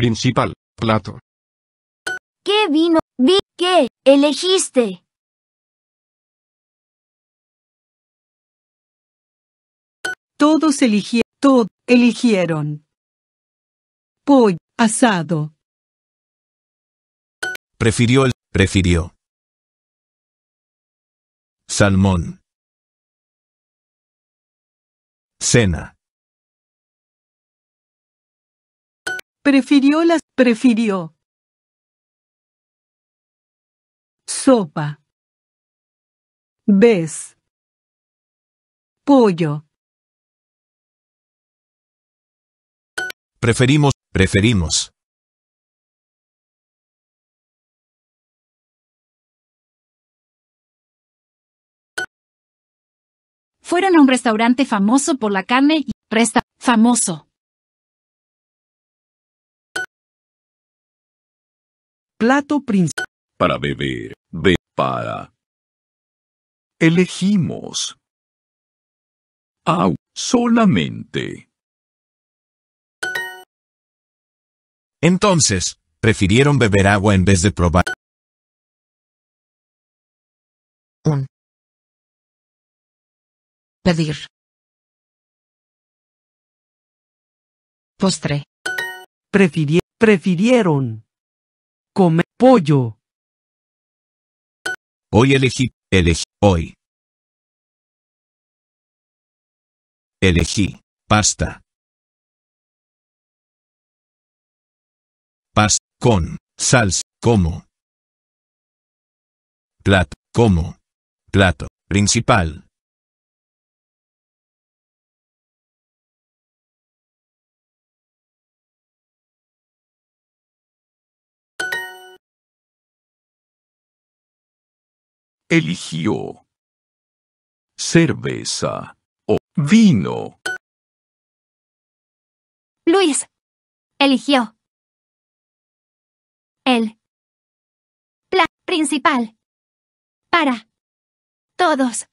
Principal, plato. ¿Qué vino, vi, qué, elegiste? Todos eligieron, Todos eligieron. Pollo, asado. Prefirió el, prefirió. Salmón. Cena. Prefirió las prefirió. Sopa. Ves. Pollo. Preferimos, preferimos. Fueron a un restaurante famoso por la carne y resta famoso. Plato principal. Para beber. Be para. Elegimos. Au. Solamente. Entonces, prefirieron beber agua en vez de probar. Un. Pedir. Postre. prefirieron. Come pollo. Hoy elegí, elegí, hoy. Elegí, pasta. Pasta, con, salsa, como. Plato, como. Plato, principal. eligió cerveza o vino. Luis eligió el plan principal para todos